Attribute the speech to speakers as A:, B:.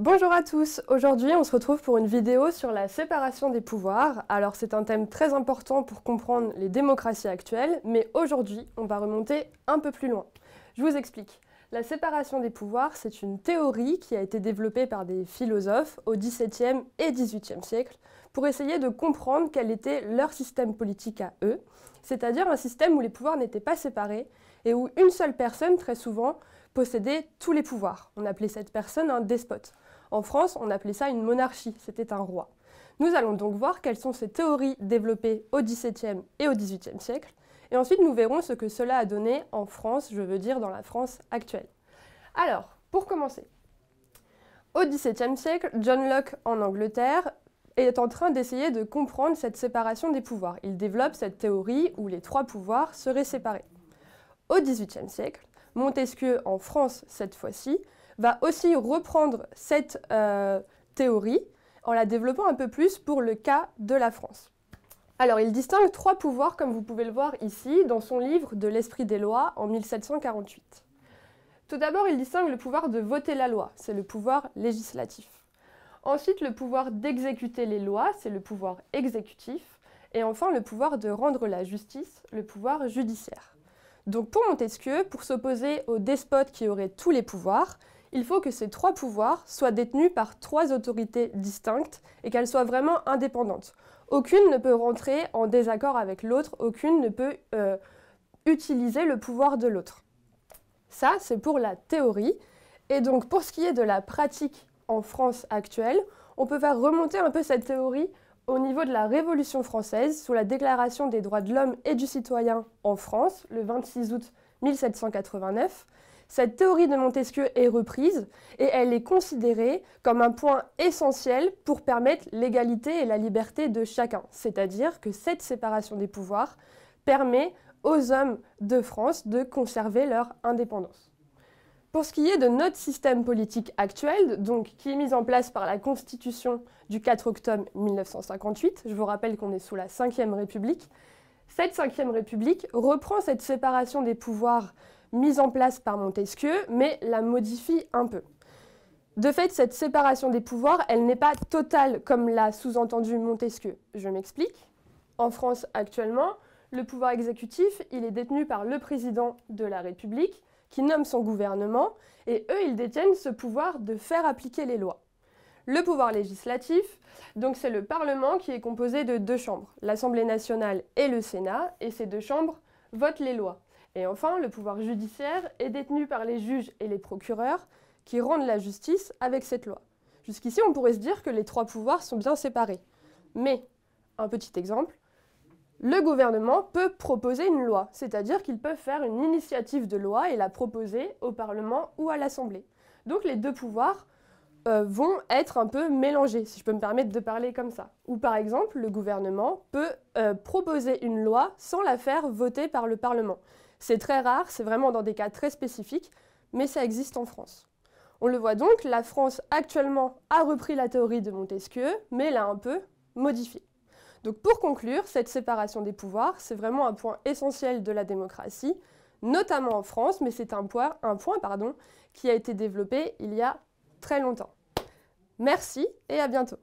A: Bonjour à tous, aujourd'hui on se retrouve pour une vidéo sur la séparation des pouvoirs. Alors c'est un thème très important pour comprendre les démocraties actuelles, mais aujourd'hui on va remonter un peu plus loin. Je vous explique. La séparation des pouvoirs, c'est une théorie qui a été développée par des philosophes au XVIIe et XVIIIe siècle pour essayer de comprendre quel était leur système politique à eux, c'est-à-dire un système où les pouvoirs n'étaient pas séparés et où une seule personne, très souvent, possédait tous les pouvoirs. On appelait cette personne un despote. En France, on appelait ça une monarchie, c'était un roi. Nous allons donc voir quelles sont ces théories développées au XVIIe et au XVIIIe siècle, et ensuite nous verrons ce que cela a donné en France, je veux dire dans la France actuelle. Alors, pour commencer, au XVIIe siècle, John Locke en Angleterre est en train d'essayer de comprendre cette séparation des pouvoirs. Il développe cette théorie où les trois pouvoirs seraient séparés. Au XVIIIe siècle, Montesquieu en France cette fois-ci, va aussi reprendre cette euh, théorie en la développant un peu plus pour le cas de la France. Alors il distingue trois pouvoirs comme vous pouvez le voir ici dans son livre de l'esprit des lois en 1748. Tout d'abord il distingue le pouvoir de voter la loi, c'est le pouvoir législatif. Ensuite le pouvoir d'exécuter les lois, c'est le pouvoir exécutif. Et enfin le pouvoir de rendre la justice, le pouvoir judiciaire. Donc pour Montesquieu, pour s'opposer au despote qui aurait tous les pouvoirs, il faut que ces trois pouvoirs soient détenus par trois autorités distinctes et qu'elles soient vraiment indépendantes. Aucune ne peut rentrer en désaccord avec l'autre, aucune ne peut euh, utiliser le pouvoir de l'autre. Ça, c'est pour la théorie. Et donc pour ce qui est de la pratique en France actuelle, on peut faire remonter un peu cette théorie au niveau de la Révolution française, sous la Déclaration des droits de l'homme et du citoyen en France, le 26 août 1789, cette théorie de Montesquieu est reprise et elle est considérée comme un point essentiel pour permettre l'égalité et la liberté de chacun. C'est-à-dire que cette séparation des pouvoirs permet aux hommes de France de conserver leur indépendance. Pour ce qui est de notre système politique actuel, donc, qui est mis en place par la Constitution du 4 octobre 1958, je vous rappelle qu'on est sous la Ve République, cette Ve République reprend cette séparation des pouvoirs mise en place par Montesquieu, mais la modifie un peu. De fait, cette séparation des pouvoirs, elle n'est pas totale comme l'a sous-entendu Montesquieu. Je m'explique. En France actuellement, le pouvoir exécutif, il est détenu par le président de la République, qui nomme son gouvernement, et eux, ils détiennent ce pouvoir de faire appliquer les lois. Le pouvoir législatif, donc c'est le Parlement qui est composé de deux chambres, l'Assemblée nationale et le Sénat, et ces deux chambres votent les lois. Et enfin, le pouvoir judiciaire est détenu par les juges et les procureurs qui rendent la justice avec cette loi. Jusqu'ici, on pourrait se dire que les trois pouvoirs sont bien séparés. Mais, un petit exemple, le gouvernement peut proposer une loi, c'est-à-dire qu'il peut faire une initiative de loi et la proposer au Parlement ou à l'Assemblée. Donc les deux pouvoirs euh, vont être un peu mélangés, si je peux me permettre de parler comme ça. Ou par exemple, le gouvernement peut euh, proposer une loi sans la faire voter par le Parlement. C'est très rare, c'est vraiment dans des cas très spécifiques, mais ça existe en France. On le voit donc, la France actuellement a repris la théorie de Montesquieu, mais l'a un peu modifiée. Donc pour conclure, cette séparation des pouvoirs, c'est vraiment un point essentiel de la démocratie, notamment en France, mais c'est un point, un point pardon, qui a été développé il y a très longtemps. Merci et à bientôt.